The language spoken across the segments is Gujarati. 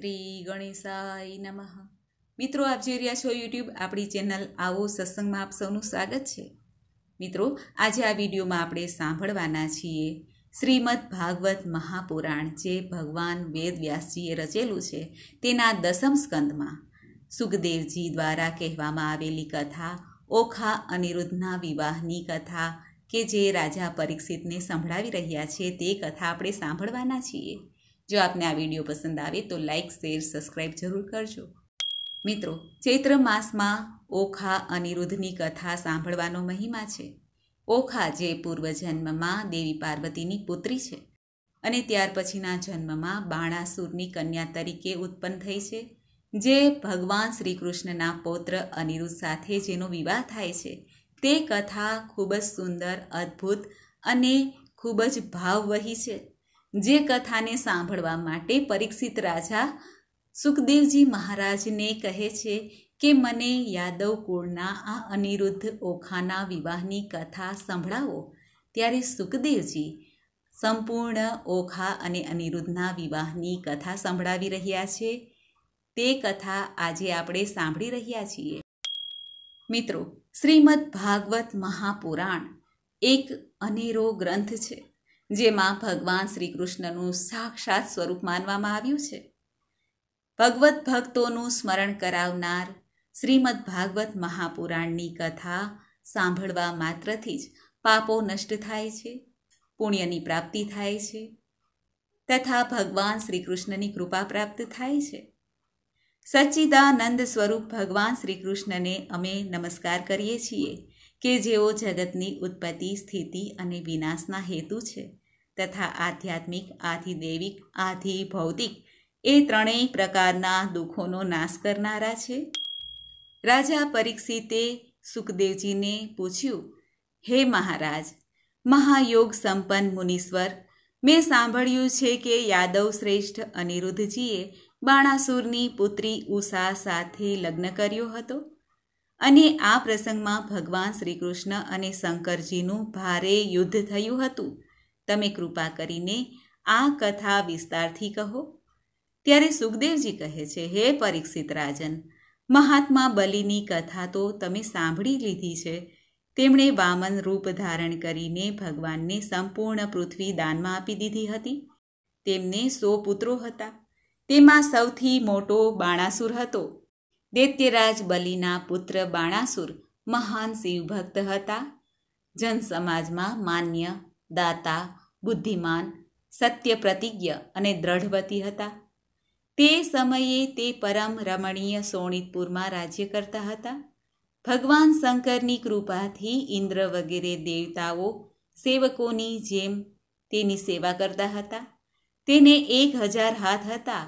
શ્રી ગણેશાય નમઃ મિત્રો આપ જોઈ રહ્યા છો યુટ્યુબ આપણી ચેનલ આવો સત્સંગમાં આપ સૌનું સ્વાગત છે મિત્રો આજે આ વિડીયોમાં આપણે સાંભળવાના છીએ શ્રીમદ ભાગવત મહાપુરાણ જે ભગવાન વેદવ્યાસજીએ રચેલું છે તેના દસમ સ્કંદમાં સુખદેવજી દ્વારા કહેવામાં આવેલી કથા ઓખા અનિરુદ્ધના વિવાહની કથા કે જે રાજા પરીક્ષિતને સંભળાવી રહ્યા છે તે કથા આપણે સાંભળવાના છીએ જો આપને આ વિડીયો પસંદ આવે તો લાઇક શેર સબસ્ક્રાઈબ જરૂર કરજો મિત્રો ચૈત્ર માસમાં ઓખા અનિરુદ્ધની કથા સાંભળવાનો મહિમા છે ઓખા જે પૂર્વજન્મમાં દેવી પાર્વતીની પુત્રી છે અને ત્યાર પછીના જન્મમાં બાણાસુરની કન્યા તરીકે ઉત્પન્ન થઈ છે જે ભગવાન શ્રી કૃષ્ણના પૌત્ર અનિરુદ્ધ સાથે જેનો વિવાહ થાય છે તે કથા ખૂબ જ સુંદર અદ્ભુત અને ખૂબ જ ભાવવહી છે જે કથાને સાંભળવા માટે પરીક્ષિત રાજા સુખદેવજી મહારાજને કહે છે કે મને યાદવ કુળના આ અનિરુદ્ધ ઓખાના વિવાહની કથા સંભળાવો ત્યારે સુખદેવજી સંપૂર્ણ ઓખા અને અનિરુદ્ધના વિવાહની કથા સંભળાવી રહ્યા છે તે કથા આજે આપણે સાંભળી રહ્યા છીએ મિત્રો શ્રીમદ ભાગવત મહાપુરાણ એક અનેરો ગ્રંથ છે જેમાં ભગવાન શ્રી કૃષ્ણનું સાક્ષાત સ્વરૂપ માનવામાં આવ્યું છે ભગવત ભક્તોનું સ્મરણ કરાવનાર શ્રીમદ ભાગવત મહાપુરાણની કથા સાંભળવા માત્રથી જ પાપો નષ્ટ થાય છે પુણ્યની પ્રાપ્તિ થાય છે તથા ભગવાન શ્રી કૃષ્ણની કૃપા પ્રાપ્ત થાય છે સચ્ચિદાનંદ સ્વરૂપ ભગવાન શ્રી કૃષ્ણને અમે નમસ્કાર કરીએ છીએ કે જેઓ જગતની ઉત્પત્તિ સ્થિતિ અને વિનાશના હેતુ છે તથા આધ્યાત્મિક આધિદેવિક ભૌતિક એ ત્રણેય પ્રકારના દુઃખોનો નાશ કરનારા છે રાજા પરીક્ષિતે સુખદેવજીને પૂછ્યું હે મહારાજ મહાયોગ સંપન્ન મુનીશ્વર મેં સાંભળ્યું છે કે યાદવ શ્રેષ્ઠ અનિરુદ્ધજીએ બાણાસુરની પુત્રી ઉષા સાથે લગ્ન કર્યો હતો અને આ પ્રસંગમાં ભગવાન શ્રીકૃષ્ણ અને શંકરજીનું ભારે યુદ્ધ થયું હતું તમે કૃપા કરીને આ કથા વિસ્તારથી કહો ત્યારે સુખદેવજી કહે છે હે પરીક્ષિત રાજન મહાત્મા બલિની કથા તો તમે સાંભળી લીધી છે તેમણે વામન રૂપ ધારણ કરીને ભગવાનને સંપૂર્ણ પૃથ્વી દાનમાં આપી દીધી હતી તેમને સો પુત્રો હતા તેમાં સૌથી મોટો બાણાસુર હતો દૈત્યરાજ બલિના પુત્ર બાણાસુર મહાન શિવભક્ત હતા જન સમાજમાં માન્ય દાતા બુદ્ધિમાન સત્ય પ્રતિજ્ઞ અને દ્રઢવતી હતા તે સમયે તે પરમ રમણીય સોણિતપુરમાં રાજ્ય કરતા હતા ભગવાન શંકરની કૃપાથી ઇન્દ્ર વગેરે દેવતાઓ સેવકોની જેમ તેની સેવા કરતા હતા તેને એક હજાર હાથ હતા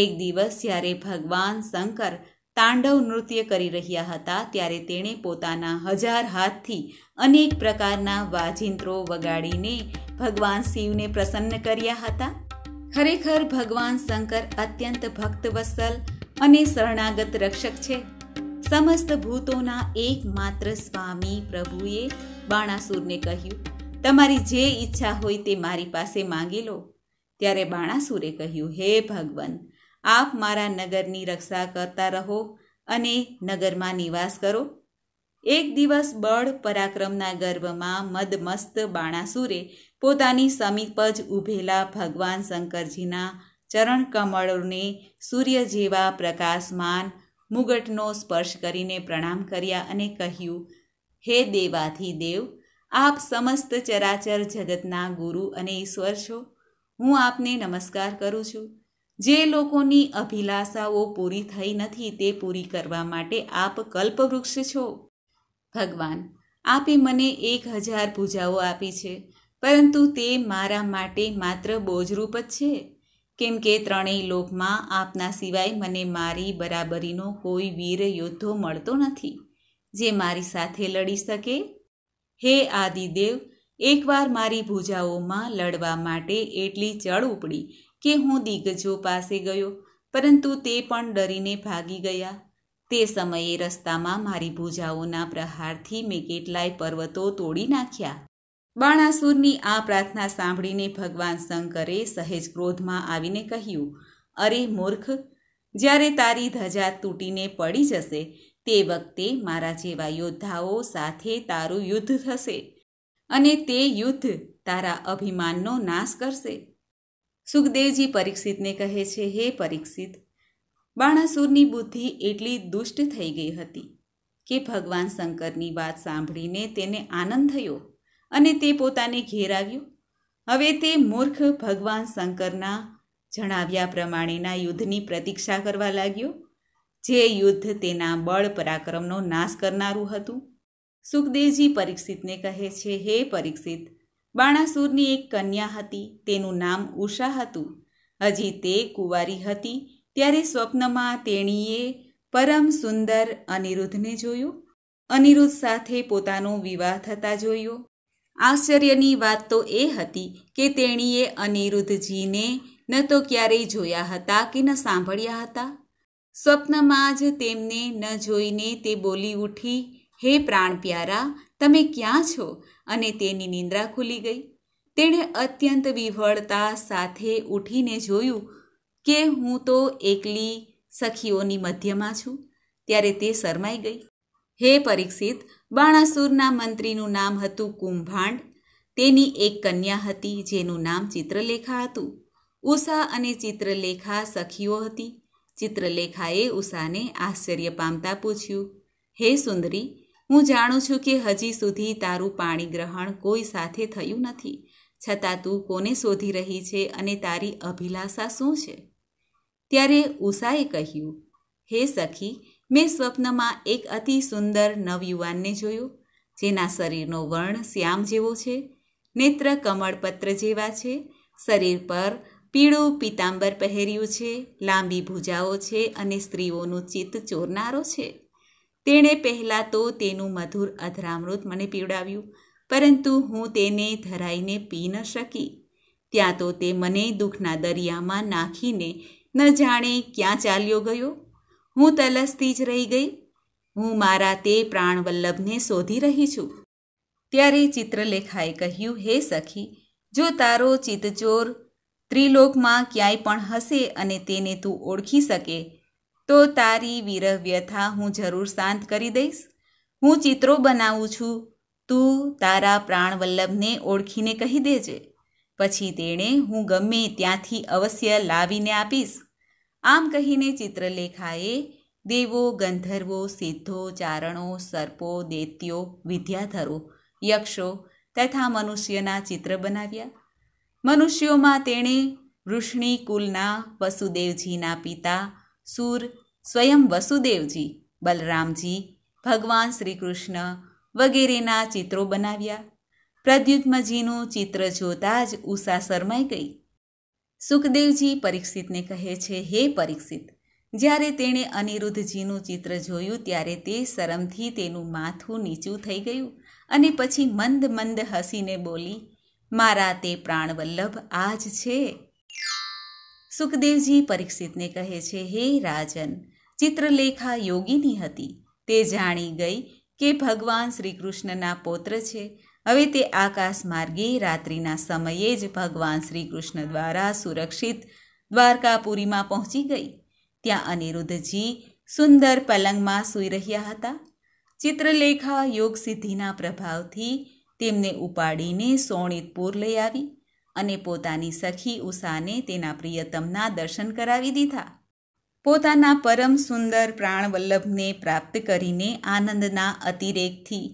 એક દિવસ જ્યારે ભગવાન શંકર તાંડવ નૃત્ય કરી રહ્યા હતા ત્યારે તેણે પોતાના હજાર હાથથી અનેક પ્રકારના વાજિંત્રો વગાડીને ભગવાન શિવને પ્રસન્ન કર્યા હતા ખરેખર ભગવાન શંકર અત્યંત ભક્તવત્સલ અને શરણાગત રક્ષક છે સમસ્ત ભૂતોના એકમાત્ર સ્વામી પ્રભુએ બાણાસુરને કહ્યું તમારી જે ઈચ્છા હોય તે મારી પાસે માંગી લો ત્યારે બાણાસુરે કહ્યું હે ભગવાન આપ મારા નગરની રક્ષા કરતા રહો અને નગરમાં નિવાસ કરો એક દિવસ બળ પરાક્રમના ગર્વમાં મદમસ્ત બાણાસુરે પોતાની સમીપ જ ઊભેલા ભગવાન શંકરજીના ચરણ કમળોને સૂર્ય જેવા પ્રકાશમાન મુગટનો સ્પર્શ કરીને પ્રણામ કર્યા અને કહ્યું હે દેવાથી દેવ આપ સમસ્ત ચરાચર જગતના ગુરુ અને ઈશ્વર છો હું આપને નમસ્કાર કરું છું જે લોકોની અભિલાષાઓ પૂરી થઈ નથી તે પૂરી કરવા માટે આપ કલ્પવૃક્ષ છો ભગવાન આપે મને એક હજાર પૂજાઓ આપી છે પરંતુ તે મારા માટે માત્ર બોજરૂપ જ છે કેમ કે ત્રણેય લોકમાં આપના સિવાય મને મારી બરાબરીનો કોઈ વીર યોદ્ધો મળતો નથી જે મારી સાથે લડી શકે હે આદિદેવ એકવાર મારી ભૂજાઓમાં લડવા માટે એટલી ચડ ઉપડી કે હું દિગ્ગજો પાસે ગયો પરંતુ તે પણ ડરીને ભાગી ગયા તે સમયે રસ્તામાં મારી ભૂજાઓના પ્રહારથી મેં કેટલાય પર્વતો તોડી નાખ્યા બાણાસુરની આ પ્રાર્થના સાંભળીને ભગવાન શંકરે સહેજ ક્રોધમાં આવીને કહ્યું અરે મૂર્ખ જ્યારે તારી ધજા તૂટીને પડી જશે તે વખતે મારા જેવા યોદ્ધાઓ સાથે તારું યુદ્ધ થશે અને તે યુદ્ધ તારા અભિમાનનો નાશ કરશે સુખદેવજી પરીક્ષિતને કહે છે હે પરીક્ષિત બાણાસુરની બુદ્ધિ એટલી દુષ્ટ થઈ ગઈ હતી કે ભગવાન શંકરની વાત સાંભળીને તેને આનંદ થયો અને તે પોતાને ઘેર આવ્યો હવે તે મૂર્ખ ભગવાન શંકરના જણાવ્યા પ્રમાણેના યુદ્ધની પ્રતીક્ષા કરવા લાગ્યો જે યુદ્ધ તેના બળ પરાક્રમનો નાશ કરનારું હતું સુખદેવજી પરીક્ષિતને કહે છે હે પરીક્ષિત બાણાસુરની એક કન્યા હતી તેનું નામ ઉષા હતું હજી તે કુંવારી હતી ત્યારે સ્વપ્નમાં તેણીએ પરમ સુંદર અનિરુદ્ધને જોયો અનિરુદ્ધ સાથે પોતાનો વિવાહ થતા જોયો આશ્ચર્યની વાત તો એ હતી કે તેણીએ અનિરુદ્ધજીને ન તો ક્યારેય જોયા હતા કે ન સાંભળ્યા હતા સ્વપ્નમાં જ તેમને ન જોઈને તે બોલી ઉઠી હે પ્રાણ પ્યારા તમે ક્યાં છો અને તેની નિંદ્રા ખુલી ગઈ તેણે અત્યંત વિવળતા સાથે ઉઠીને જોયું કે હું તો એકલી સખીઓની મધ્યમાં છું ત્યારે તે શરમાઈ ગઈ હે પરીક્ષિત બાણાસુરના મંત્રીનું નામ હતું કુંભાંડ તેની એક કન્યા હતી જેનું નામ ચિત્રલેખા હતું ઉષા અને ચિત્રલેખા સખીઓ હતી ચિત્રલેખાએ ઉષાને આશ્ચર્ય પામતા પૂછ્યું હે સુંદરી હું જાણું છું કે હજી સુધી તારું પાણી ગ્રહણ કોઈ સાથે થયું નથી છતાં તું કોને શોધી રહી છે અને તારી અભિલાષા શું છે ત્યારે ઉષાએ કહ્યું હે સખી મેં સ્વપ્નમાં એક અતિ સુંદર નવયુવાનને જોયો જેના શરીરનો વર્ણ શ્યામ જેવો છે નેત્ર કમળપત્ર જેવા છે શરીર પર પીળું પીતાંબર પહેર્યું છે લાંબી ભૂજાઓ છે અને સ્ત્રીઓનું ચિત્ત ચોરનારો છે તેણે પહેલાં તો તેનું મધુર અધરામૃત મને પીવડાવ્યું પરંતુ હું તેને ધરાઈને પી ન શકી ત્યાં તો તે મને દુઃખના દરિયામાં નાખીને ન જાણે ક્યાં ચાલ્યો ગયો હું તલસતી જ રહી ગઈ હું મારા તે પ્રાણવલ્લભને શોધી રહી છું ત્યારે ચિત્રલેખાએ કહ્યું હે સખી જો તારો ચિત્તચોર ત્રિલોકમાં ક્યાંય પણ હશે અને તેને તું ઓળખી શકે તો તારી વિરહ વ્યથા હું જરૂર શાંત કરી દઈશ હું ચિત્રો બનાવું છું તું તારા પ્રાણવલ્લભને ઓળખીને કહી દેજે પછી તેણે હું ગમે ત્યાંથી અવશ્ય લાવીને આપીશ આમ કહીને ચિત્રલેખાએ દેવો ગંધર્વો સિદ્ધો ચારણો સર્પો દૈત્યો વિદ્યાધરો યક્ષો તથા મનુષ્યના ચિત્ર બનાવ્યા મનુષ્યોમાં તેણે વૃષ્ણિ કુલના વસુદેવજીના પિતા સૂર સ્વયં વસુદેવજી બલરામજી ભગવાન શ્રી કૃષ્ણ વગેરેના ચિત્રો બનાવ્યા પ્રદ્યુત્મજીનું ચિત્ર જોતાં જ ઉષા શરમાઈ ગઈ સુખદેવજી પરીક્ષિતને કહે છે હે પરીક્ષિત જ્યારે તેણે અનિરુદ્ધજીનું ચિત્ર જોયું ત્યારે તે શરમથી તેનું માથું નીચું થઈ ગયું અને પછી મંદ મંદ હસીને બોલી મારા તે પ્રાણવલ્લભ આ જ છે સુખદેવજી પરીક્ષિતને કહે છે હે રાજન ચિત્રલેખા યોગીની હતી તે જાણી ગઈ કે ભગવાન શ્રીકૃષ્ણના પૌત્ર છે હવે તે આકાશ માર્ગે રાત્રિના સમયે જ ભગવાન શ્રી કૃષ્ણ દ્વારા સુરક્ષિત દ્વારકાપુરીમાં પહોંચી ગઈ ત્યાં અનિરુદ્ધજી સુંદર પલંગમાં સૂઈ રહ્યા હતા ચિત્રલેખા યોગ સિદ્ધિના પ્રભાવથી તેમને ઉપાડીને સોણિતપુર લઈ આવી અને પોતાની સખી ઉષાને તેના પ્રિયતમના દર્શન કરાવી દીધા પોતાના પરમ સુંદર પ્રાણવલ્લભને પ્રાપ્ત કરીને આનંદના અતિરેકથી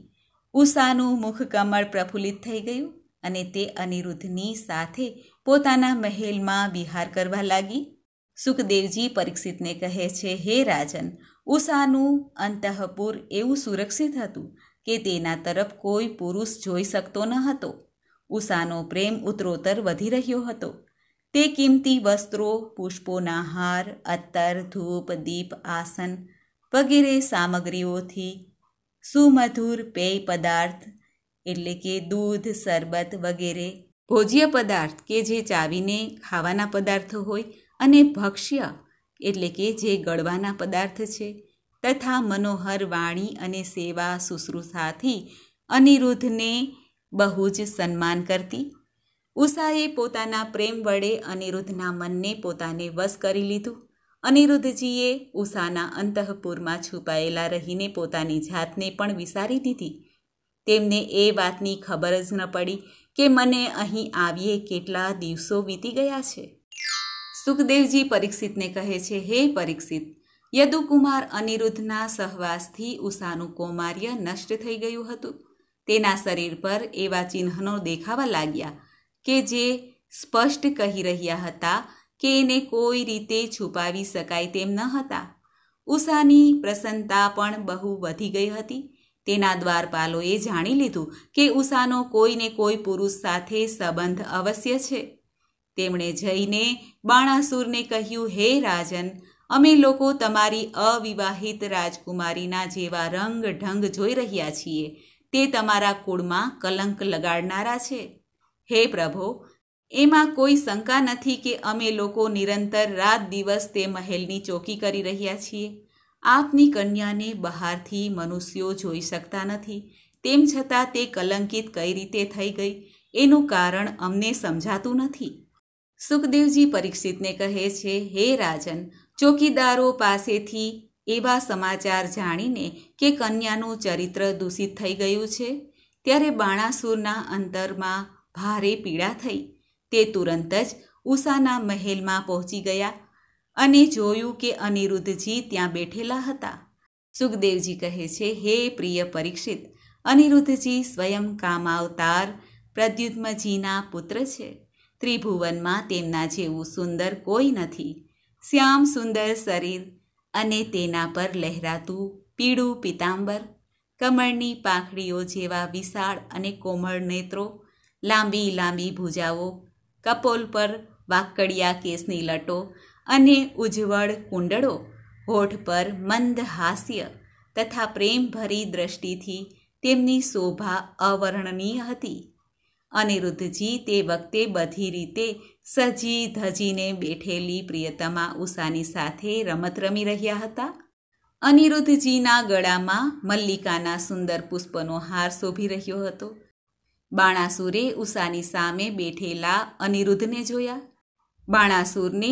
ઉષાનું મુખકમળ પ્રફુલ્લિત થઈ ગયું અને તે અનિરુદ્ધની સાથે પોતાના મહેલમાં વિહાર કરવા લાગી સુખદેવજી પરીક્ષિતને કહે છે હે રાજન ઉષાનું અંતઃપુર એવું સુરક્ષિત હતું કે તેના તરફ કોઈ પુરુષ જોઈ શકતો ન હતો ઉષાનો પ્રેમ ઉત્તરોત્તર વધી રહ્યો હતો તે કિંમતી વસ્ત્રો પુષ્પોના હાર અત્તર ધૂપ દીપ આસન વગેરે સામગ્રીઓથી સુમધુર પેય પદાર્થ એટલે કે દૂધ શરબત વગેરે ભોજ્ય પદાર્થ કે જે ચાવીને ખાવાના પદાર્થ હોય અને ભક્ષ્ય એટલે કે જે ગળવાના પદાર્થ છે તથા મનોહર વાણી અને સેવા શુશ્રુષાથી અનિરુદ્ધને બહુ જ સન્માન કરતી ઉષાએ પોતાના પ્રેમ વડે અનિરુદ્ધના મનને પોતાને વશ કરી લીધું અનિરુદ્ધજીએ ઉષાના અંતઃપુરમાં છુપાયેલા રહીને પોતાની જાતને પણ વિસારી દીધી તેમને એ વાતની ખબર જ ન પડી કે મને અહીં આવીએ કેટલા દિવસો વીતી ગયા છે સુખદેવજી પરીક્ષિતને કહે છે હે પરીક્ષિત યદુકુમાર અનિરુદ્ધના સહવાસથી ઉષાનું કૌમાર્ય નષ્ટ થઈ ગયું હતું તેના શરીર પર એવા ચિહ્નો દેખાવા લાગ્યા કે જે સ્પષ્ટ કહી રહ્યા હતા કે એને કોઈ રીતે છુપાવી શકાય તેમ ન હતા ઉષાની પ્રસન્નતા પણ બહુ વધી ગઈ હતી તેના દ્વારપાલોએ જાણી લીધું કે ઉષાનો કોઈને કોઈ પુરુષ સાથે સંબંધ અવશ્ય છે તેમણે જઈને બાણાસુરને કહ્યું હે રાજન અમે લોકો તમારી અવિવાહિત રાજકુમારીના જેવા રંગ ઢંગ જોઈ રહ્યા છીએ તે તમારા કુળમાં કલંક લગાડનારા છે હે પ્રભો એમાં કોઈ શંકા નથી કે અમે લોકો નિરંતર રાત દિવસ તે મહેલની ચોકી કરી રહ્યા છીએ આપની કન્યાને બહારથી મનુષ્યો જોઈ શકતા નથી તેમ છતાં તે કલંકિત કઈ રીતે થઈ ગઈ એનું કારણ અમને સમજાતું નથી સુખદેવજી પરીક્ષિતને કહે છે હે રાજન ચોકીદારો પાસેથી એવા સમાચાર જાણીને કે કન્યાનું ચરિત્ર દૂષિત થઈ ગયું છે ત્યારે બાણાસુરના અંતરમાં ભારે પીડા થઈ તે તુરંત જ ઉષાના મહેલમાં પહોંચી ગયા અને જોયું કે અનિરુદ્ધજી ત્યાં બેઠેલા હતા સુખદેવજી કહે છે હે પ્રિય પરીક્ષિત અનિરુદ્ધજી સ્વયં કામ આવતાર પ્રદ્યુત્મજીના પુત્ર છે ત્રિભુવનમાં તેમના જેવું સુંદર કોઈ નથી શ્યામ સુંદર શરીર અને તેના પર લહેરાતું પીળું પિતાંબર કમળની પાંખડીઓ જેવા વિશાળ અને કોમળ નેત્રો લાંબી લાંબી ભૂજાઓ કપોલ પર વાકડિયા કેસની લટો અને ઉજ્જવળ કુંડળો હોઠ પર મંદ હાસ્ય તથા પ્રેમભરી દ્રષ્ટિથી તેમની શોભા અવર્ણનીય હતી અનિરુદ્ધજી તે વખતે બધી રીતે સજી ધજીને બેઠેલી પ્રિયતમા ઉષાની સાથે રમત રમી રહ્યા હતા અનિરુદ્ધજીના ગળામાં મલ્લિકાના સુંદર પુષ્પનો હાર શોભી રહ્યો હતો બાણાસુરે ઉષાની સામે બેઠેલા અનિરુદ્ધને જોયા બાણાસુરને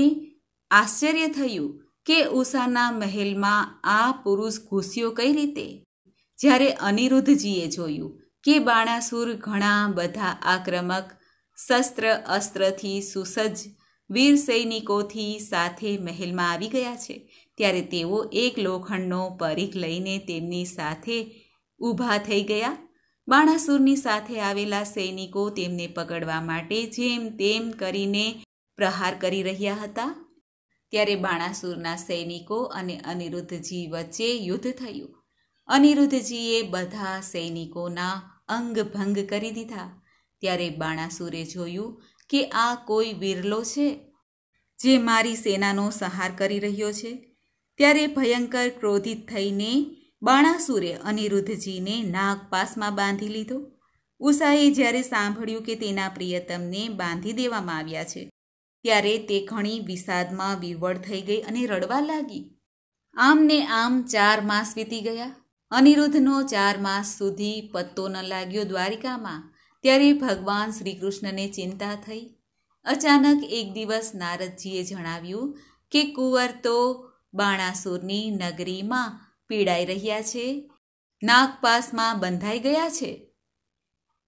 આશ્ચર્ય થયું કે ઉષાના મહેલમાં આ પુરુષ ઘૂસ્યો કઈ રીતે જ્યારે અનિરુદ્ધજીએ જોયું કે બાણાસુર ઘણા બધા આક્રમક શસ્ત્ર અસ્ત્રથી સુસજ્જ વીર સૈનિકોથી સાથે મહેલમાં આવી ગયા છે ત્યારે તેઓ એક લોખંડનો પરીખ લઈને તેમની સાથે ઊભા થઈ ગયા બાણાસુરની સાથે આવેલા સૈનિકો તેમને પકડવા માટે જેમ તેમ કરીને પ્રહાર કરી રહ્યા હતા ત્યારે બાણાસુરના સૈનિકો અને અનિરુદ્ધજી વચ્ચે યુદ્ધ થયું અનિરુદ્ધજીએ બધા સૈનિકોના અંગભંગ કરી દીધા ત્યારે બાણાસુરે જોયું કે આ કોઈ વિરલો છે જે મારી સેનાનો સંહાર કરી રહ્યો છે ત્યારે ભયંકર ક્રોધિત થઈને બાણાસુરે અનિરુદ્ધજીને નાગપાસમાં બાંધી લીધો ઉષાએ જ્યારે સાંભળ્યું કે તેના પ્રિયતમને બાંધી દેવામાં આવ્યા છે ત્યારે તે ઘણી વિષાદમાં વિવળ થઈ ગઈ અને રડવા લાગી આમને આમ ચાર માસ વીતી ગયા અનિરુદ્ધનો ચાર માસ સુધી પત્તો ન લાગ્યો દ્વારિકામાં ત્યારે ભગવાન શ્રીકૃષ્ણને ચિંતા થઈ અચાનક એક દિવસ નારદજીએ જણાવ્યું કે કુંવર તો બાણાસુરની નગરીમાં પીડાઈ રહ્યા છે નાગપાસમાં બંધાઈ ગયા છે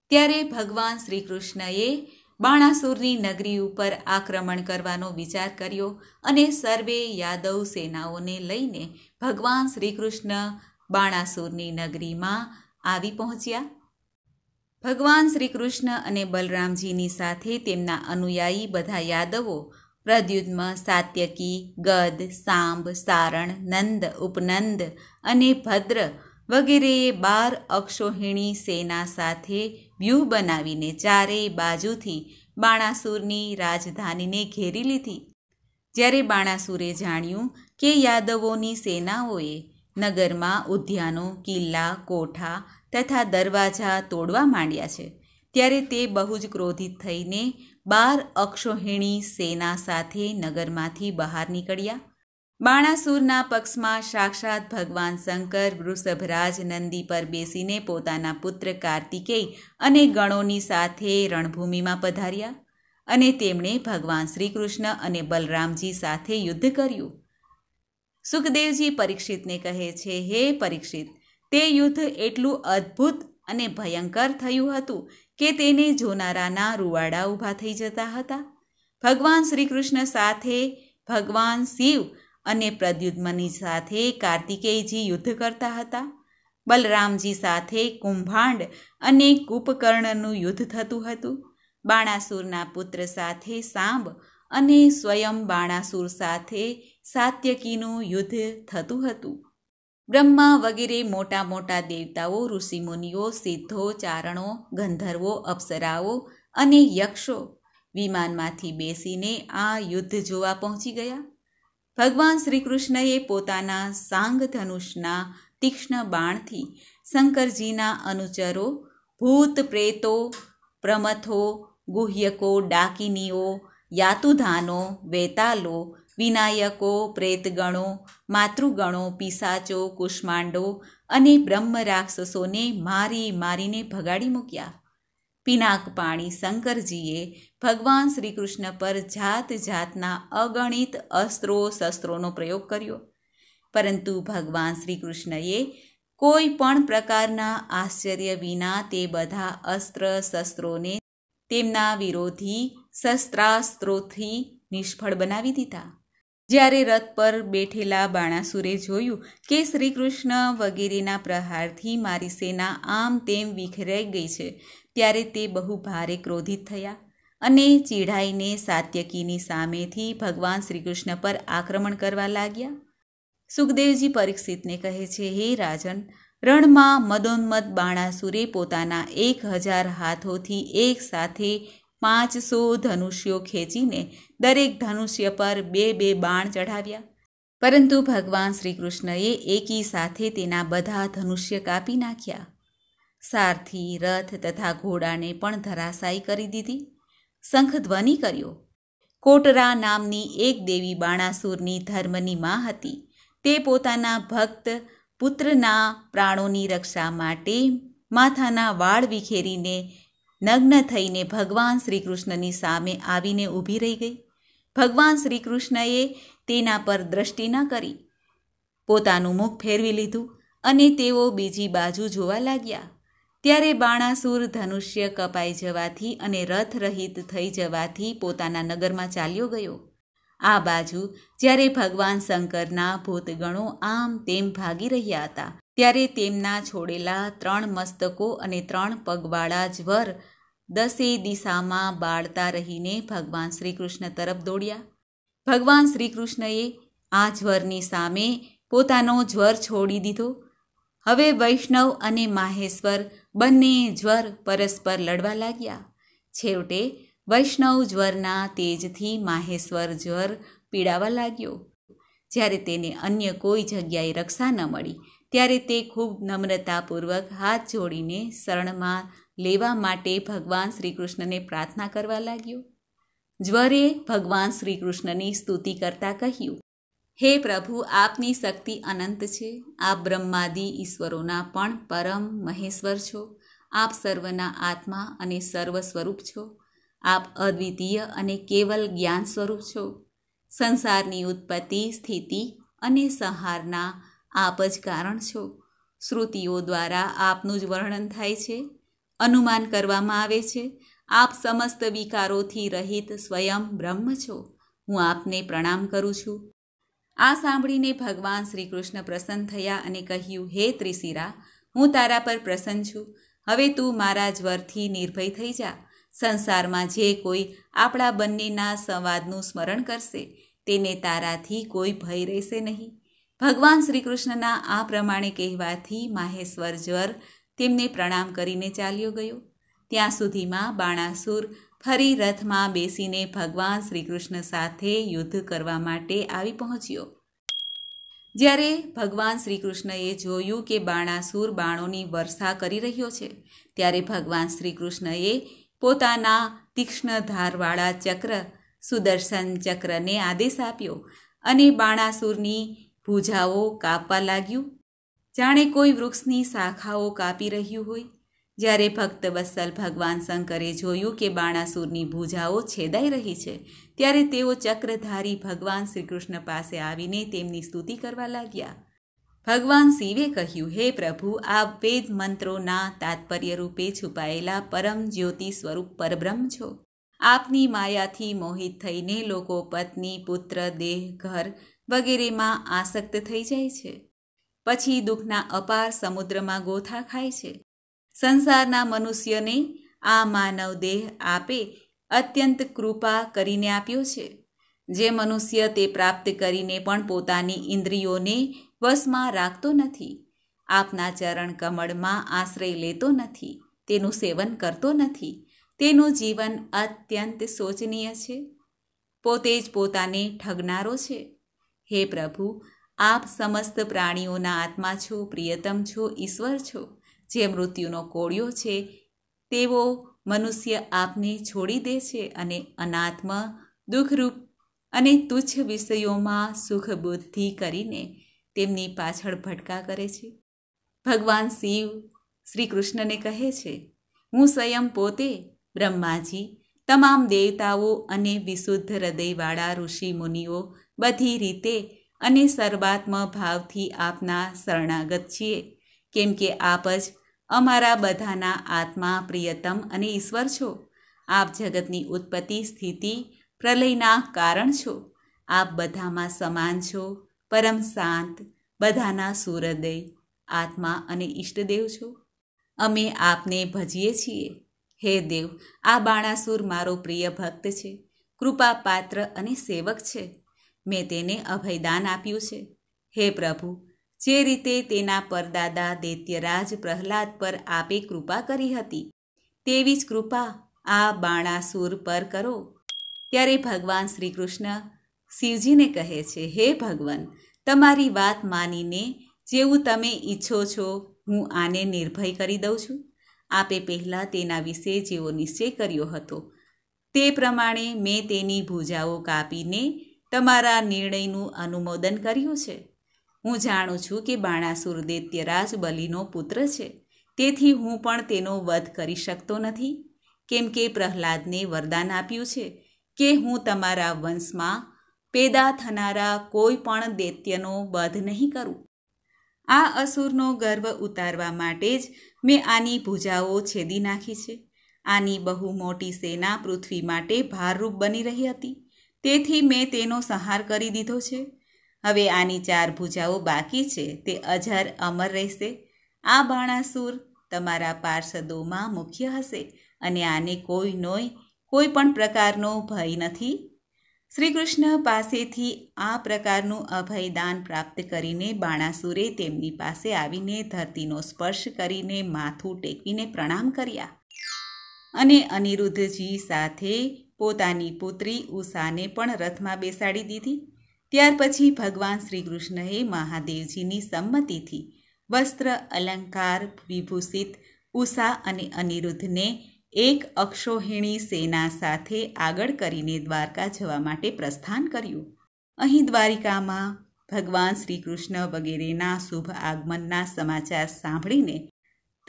ત્યારે ભગવાન શ્રી કૃષ્ણએ બાણાસુરની નગરી ઉપર આક્રમણ કરવાનો વિચાર કર્યો અને સર્વે યાદવ સેનાઓને લઈને ભગવાન શ્રીકૃષ્ણ બાણાસુરની નગરીમાં આવી પહોંચ્યા ભગવાન શ્રીકૃષ્ણ અને બલરામજીની સાથે તેમના અનુયાયી બધા યાદવો પ્રદ્યુત્મ સાત્યકી ગદ સાંબ સારણ નંદ ઉપનંદ અને ભદ્ર વગેરેએ બાર અક્ષોહિણી સેના સાથે વ્યૂહ બનાવીને ચારેય બાજુથી બાણાસુરની રાજધાનીને ઘેરી લીધી જ્યારે બાણાસુરે જાણ્યું કે યાદવોની સેનાઓએ નગરમાં ઉદ્યાનો કિલ્લા કોઠા તથા દરવાજા તોડવા માંડ્યા છે ત્યારે તે બહુ જ ક્રોધિત થઈને બાર અક્ષોહિણી સેના સાથે નગરમાંથી બહાર નીકળ્યા બાણાસુરના પક્ષમાં સાક્ષાત ભગવાન શંકર વૃષભરાજ નંદી પર બેસીને પોતાના પુત્ર કાર્તિકેય અને ગણોની સાથે રણભૂમિમાં પધાર્યા અને તેમણે ભગવાન શ્રીકૃષ્ણ અને બલરામજી સાથે યુદ્ધ કર્યું સુખદેવજી પરીક્ષિતને કહે છે હે પરીક્ષિત તે યુદ્ધ એટલું અદ્ભુત અને ભયંકર થયું હતું કે તેને જોનારાના રૂવાડા ઊભા થઈ જતા હતા ભગવાન શ્રીકૃષ્ણ સાથે ભગવાન શિવ અને પ્રદ્યુત્મની સાથે કાર્તિકેયજી યુદ્ધ કરતા હતા બલરામજી સાથે કુંભાંડ અને કુપકર્ણનું યુદ્ધ થતું હતું બાણાસુરના પુત્ર સાથે સાંબ અને સ્વયં બાણાસુર સાથે સાત્યકીનું યુદ્ધ થતું હતું બ્રહ્મા વગેરે મોટા મોટા દેવતાઓ ઋષિમુનિઓ સિદ્ધો ચારણો ગંધર્વો અપ્સરાઓ અને યક્ષો વિમાનમાંથી બેસીને આ યુદ્ધ જોવા પહોંચી ગયા ભગવાન શ્રી કૃષ્ણએ પોતાના સાંગ ધનુષના તીક્ષ્ણ બાણથી શંકરજીના અનુચરો ભૂત પ્રેતો પ્રમથો ગુહ્યકો ડાકિનીઓ યાતુધાનો વેતાલો વિનાયકો પ્રેતગણો માતૃગણો પિસાચો કુષ્માંડો અને બ્રહ્મ રાક્ષસોને મારી મારીને ભગાડી મૂક્યા પિનાક પાણી શંકરજીએ ભગવાન શ્રીકૃષ્ણ પર જાત જાતના અગણિત અસ્ત્રો શસ્ત્રોનો પ્રયોગ કર્યો પરંતુ ભગવાન શ્રીકૃષ્ણએ કોઈ પણ પ્રકારના આશ્ચર્ય વિના તે બધા અસ્ત્ર શસ્ત્રોને તેમના વિરોધી શસ્ત્રાસ્ત્રોથી નિષ્ફળ બનાવી દીધા જ્યારે રથ પર બેઠેલા બાણાસુરે જોયું કે શ્રીકૃષ્ણ વગેરેના પ્રહારથી મારી સેના આમ તેમ વિખેરાઈ ગઈ છે ત્યારે તે બહુ ભારે ક્રોધિત થયા અને ચીઢાઈને સાત્યકીની સામેથી ભગવાન શ્રીકૃષ્ણ પર આક્રમણ કરવા લાગ્યા સુખદેવજી પરીક્ષિતને કહે છે હે રાજન રણમાં મદોન્મદ બાણાસુરે પોતાના એક હજાર હાથોથી એક સાથે પાંચસો ધનુષ્યો ખેંચીને દરેક ધનુષ્ય પર બે બે બાણ ચઢાવ્યા પરંતુ ભગવાન શ્રીકૃષ્ણએ એકી સાથે તેના બધા ધનુષ્ય કાપી નાખ્યા સારથી રથ તથા ઘોડાને પણ ધરાશાયી કરી દીધી શંખધ્વનિ કર્યો કોટરા નામની એક દેવી બાણાસુરની ધર્મની માં હતી તે પોતાના ભક્ત પુત્રના પ્રાણોની રક્ષા માટે માથાના વાળ વિખેરીને નગ્ન થઈને ભગવાન શ્રીકૃષ્ણની સામે આવીને ઊભી રહી ગઈ ભગવાન શ્રીકૃષ્ણએ તેના પર દ્રષ્ટિ ન કરી પોતાનું મુખ ફેરવી લીધું અને તેઓ બીજી બાજુ જોવા લાગ્યા ત્યારે બાણાસુર ધનુષ્ય કપાઈ જવાથી અને રથ રહિત થઈ જવાથી પોતાના નગરમાં ચાલ્યો ગયો આ બાજુ જ્યારે ભગવાન શંકરના ભૂતગણો આમ તેમ ભાગી રહ્યા હતા ત્યારે તેમના છોડેલા ત્રણ મસ્તકો અને ત્રણ પગવાળા જ્વર દસે દિશામાં બાળતા રહીને ભગવાન શ્રીકૃષ્ણ તરફ દોડ્યા ભગવાન શ્રીકૃષ્ણએ આ જ્વરની સામે પોતાનો જ્વર છોડી દીધો હવે વૈષ્ણવ અને માહેશ્વર બંને જ્વર પરસ્પર લડવા લાગ્યા છેવટે વૈષ્ણવ જ્વરના તેજથી માહેશ્વર જ્વર પીડાવા લાગ્યો જ્યારે તેને અન્ય કોઈ જગ્યાએ રક્ષા ન મળી ત્યારે તે ખૂબ નમ્રતાપૂર્વક હાથ જોડીને શરણમાં લેવા માટે ભગવાન શ્રીકૃષ્ણને પ્રાર્થના કરવા લાગ્યો જ્વરે ભગવાન શ્રીકૃષ્ણની સ્તુતિ કરતાં કહ્યું હે પ્રભુ આપની શક્તિ અનંત છે આપ બ્રહ્માદિ ઈશ્વરોના પણ પરમ મહેશ્વર છો આપ સર્વના આત્મા અને સર્વ સ્વરૂપ છો આપ અદ્વિતીય અને કેવલ જ્ઞાન સ્વરૂપ છો સંસારની ઉત્પત્તિ સ્થિતિ અને સંહારના આપ જ કારણ છો શ્રુતિઓ દ્વારા આપનું જ વર્ણન થાય છે અનુમાન કરવામાં આવે છે આપ સમસ્ત વિકારોથી રહિત સ્વયં બ્રહ્મ છો હું આપને પ્રણામ કરું છું આ સાંભળીને ભગવાન શ્રી કૃષ્ણ પ્રસન્ન થયા અને કહ્યું હે ત્રિશિરા હું તારા પર પ્રસન્ન છું હવે તું મારા જ્વરથી નિર્ભય થઈ જા સંસારમાં જે કોઈ આપણા બંનેના સંવાદનું સ્મરણ કરશે તેને તારાથી કોઈ ભય રહેશે નહીં ભગવાન શ્રી કૃષ્ણના આ પ્રમાણે કહેવાથી માહેશ્વર જ્વર તેમને પ્રણામ કરીને ચાલ્યો ગયો ત્યાં સુધીમાં બાણાસુર ફરી રથમાં બેસીને ભગવાન શ્રીકૃષ્ણ સાથે યુદ્ધ કરવા માટે આવી પહોંચ્યો જ્યારે ભગવાન શ્રીકૃષ્ણએ જોયું કે બાણાસુર બાણોની વર્ષા કરી રહ્યો છે ત્યારે ભગવાન શ્રીકૃષ્ણએ પોતાના તીક્ષ્ણ ધારવાળા ચક્ર સુદર્શન ચક્રને આદેશ આપ્યો અને બાણાસુરની ભૂજાઓ કાપવા લાગ્યું જાણે કોઈ વૃક્ષની શાખાઓ કાપી રહ્યું હોય જ્યારે ભક્ત વત્સલ ભગવાન શંકરે જોયું કે બાણાસુરની ભૂજાઓ છેદાઈ રહી છે ત્યારે તેઓ ચક્રધારી ભગવાન શ્રીકૃષ્ણ પાસે આવીને તેમની સ્તુતિ કરવા લાગ્યા ભગવાન શિવે કહ્યું હે પ્રભુ આ વેદ મંત્રોના તાત્પર્ય રૂપે છુપાયેલા પરમ જ્યોતિ સ્વરૂપ પરબ્રહ્મ છો આપની માયાથી મોહિત થઈને લોકો પત્ની પુત્ર દેહ ઘર વગેરેમાં આસક્ત થઈ જાય છે પછી દુઃખના અપાર સમુદ્રમાં ગોથા ખાય છે સંસારના મનુષ્યને આ માનવ દેહ આપે અત્યંત કૃપા કરીને આપ્યો છે જે મનુષ્ય તે પ્રાપ્ત કરીને પણ પોતાની ઇન્દ્રિયોને વશમાં રાખતો નથી આપના ચરણ કમળમાં આશ્રય લેતો નથી તેનું સેવન કરતો નથી તેનું જીવન અત્યંત શોચનીય છે પોતે જ પોતાને ઠગનારો છે હે પ્રભુ આપ સમસ્ત પ્રાણીઓના આત્મા છો પ્રિયતમ છો ઈશ્વર છો જે મૃત્યુનો કોળિયો છે તેવો મનુષ્ય આપને છોડી દે છે અને અનાત્મા દુઃખરૂપ અને તુચ્છ વિષયોમાં સુખ બુદ્ધિ કરીને તેમની પાછળ ભટકા કરે છે ભગવાન શિવ શ્રી કૃષ્ણને કહે છે હું સ્વયં પોતે બ્રહ્માજી તમામ દેવતાઓ અને વિશુદ્ધ હૃદયવાળા ઋષિ મુનિઓ બધી રીતે અને સર્વાત્મ ભાવથી આપના શરણાગત છીએ કેમ કે આપ જ અમારા બધાના આત્મા પ્રિયતમ અને ઈશ્વર છો આપ જગતની ઉત્પત્તિ સ્થિતિ પ્રલયના કારણ છો આપ બધામાં સમાન છો પરમ શાંત બધાના સૂર્યોદય આત્મા અને ઈષ્ટદેવ છો અમે આપને ભજીએ છીએ હે દેવ આ બાણાસુર મારો પ્રિય ભક્ત છે કૃપાપાત્ર અને સેવક છે મેં તેને અભયદાન આપ્યું છે હે પ્રભુ જે રીતે તેના પરદાદા દૈત્યરાજ પ્રહલાદ પર આપે કૃપા કરી હતી તેવી જ કૃપા આ બાણાસુર પર કરો ત્યારે ભગવાન શ્રી કૃષ્ણ શિવજીને કહે છે હે ભગવાન તમારી વાત માનીને જેવું તમે ઈચ્છો છો હું આને નિર્ભય કરી દઉં છું આપે પહેલાં તેના વિશે જેવો નિશ્ચય કર્યો હતો તે પ્રમાણે મેં તેની ભૂજાઓ કાપીને તમારા નિર્ણયનું અનુમોદન કર્યું છે હું જાણું છું કે બાણાસુર દૈત્યરાજ બલિનો પુત્ર છે તેથી હું પણ તેનો વધ કરી શકતો નથી કેમ કે પ્રહલાદને વરદાન આપ્યું છે કે હું તમારા વંશમાં પેદા થનારા કોઈ પણ દૈત્યનો વધ નહીં કરું આ અસુરનો ગર્વ ઉતારવા માટે જ મેં આની ભૂજાઓ છેદી નાખી છે આની બહુ મોટી સેના પૃથ્વી માટે ભારરૂપ બની રહી હતી તેથી મેં તેનો સંહાર કરી દીધો છે હવે આની ચાર ભૂજાઓ બાકી છે તે અજર અમર રહેશે આ બાણાસુર તમારા પાર્ષદોમાં મુખ્ય હશે અને આને કોઈ નોય કોઈ પણ પ્રકારનો ભય નથી શ્રી કૃષ્ણ પાસેથી આ પ્રકારનું અભયદાન પ્રાપ્ત કરીને બાણાસુરે તેમની પાસે આવીને ધરતીનો સ્પર્શ કરીને માથું ટેકવીને પ્રણામ કર્યા અને અનિરુદ્ધજી સાથે પોતાની પુત્રી ઉષાને પણ રથમાં બેસાડી દીધી ત્યાર પછી ભગવાન શ્રી કૃષ્ણએ મહાદેવજીની સંમતિથી વસ્ત્ર અલંકાર વિભૂષિત ઉષા અને અનિરુદ્ધને એક અક્ષોહિણી સેના સાથે આગળ કરીને દ્વારકા જવા માટે પ્રસ્થાન કર્યું અહીં દ્વારિકામાં ભગવાન શ્રી કૃષ્ણ વગેરેના શુભ આગમનના સમાચાર સાંભળીને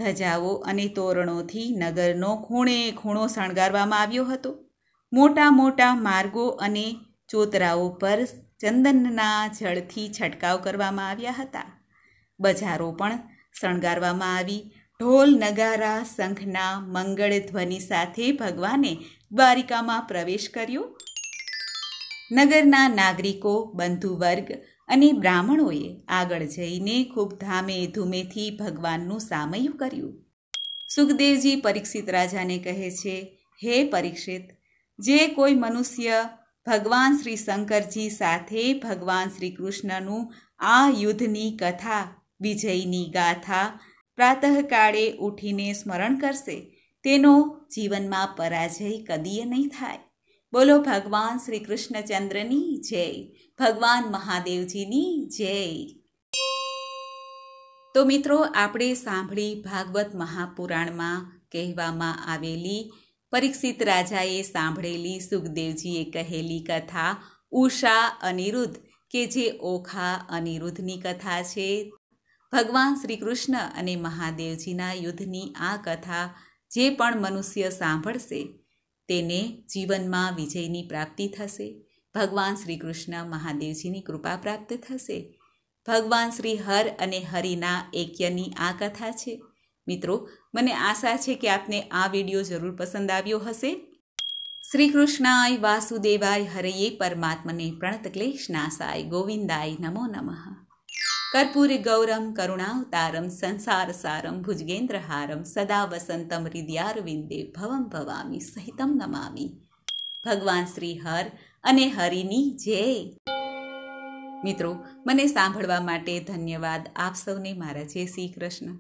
ધજાઓ અને તોરણોથી નગરનો ખૂણે ખૂણો શણગારવામાં આવ્યો હતો મોટા મોટા માર્ગો અને ચોતરાઓ પર ચંદનના જળથી છંટકાવ કરવામાં આવ્યા હતા બજારો પણ શણગારવામાં આવી ઢોલ નગારા શંખના મંગળ ધ્વનિ સાથે ભગવાને દ્વારિકામાં પ્રવેશ કર્યો નગરના નાગરિકો બંધુવર્ગ અને બ્રાહ્મણોએ આગળ જઈને ખૂબ ધામે ધૂમેથી ભગવાનનું સામયું કર્યું સુખદેવજી પરીક્ષિત રાજાને કહે છે હે પરીક્ષિત જે કોઈ મનુષ્ય ભગવાન શ્રી શંકરજી સાથે ભગવાન શ્રી કૃષ્ણનું આ યુદ્ધની કથા વિજયની ગાથા પ્રાતઃકાળે ઉઠીને સ્મરણ કરશે તેનો જીવનમાં પરાજય કદીય નહીં થાય બોલો ભગવાન શ્રી કૃષ્ણચંદ્રની જય ભગવાન મહાદેવજીની જય તો મિત્રો આપણે સાંભળી ભાગવત મહાપુરાણમાં કહેવામાં આવેલી પરીક્ષિત રાજાએ સાંભળેલી સુખદેવજીએ કહેલી કથા ઉષા અનિરુદ્ધ કે જે ઓખા અનિરુદ્ધની કથા છે ભગવાન શ્રી કૃષ્ણ અને મહાદેવજીના યુદ્ધની આ કથા જે પણ મનુષ્ય સાંભળશે તેને જીવનમાં વિજયની પ્રાપ્તિ થશે ભગવાન શ્રી કૃષ્ણ મહાદેવજીની કૃપા પ્રાપ્ત થશે ભગવાન શ્રી હર અને હરિના એક્યની આ કથા છે મિત્રો મને આશા છે કે આપને આ વિડીયો જરૂર પસંદ આવ્યો હશે શ્રી કૃષ્ણાય વાસુદેવાય હરયે પરમાત્મને પ્रणतक्लेशनाशाय ગોવિંદાય નમો નમઃ સંસાર સારમ ભુજગેન્દ્ર હારમ સદા વસંતમ હૃદયારવિંદે ભવમ ભવામી સહિતમ નમામી ભગવાન શ્રી હર અને હરિની જય મિત્રો મને સાંભળવા માટે ધન્યવાદ આપ સૌને મારા જય શ્રી કૃષ્ણ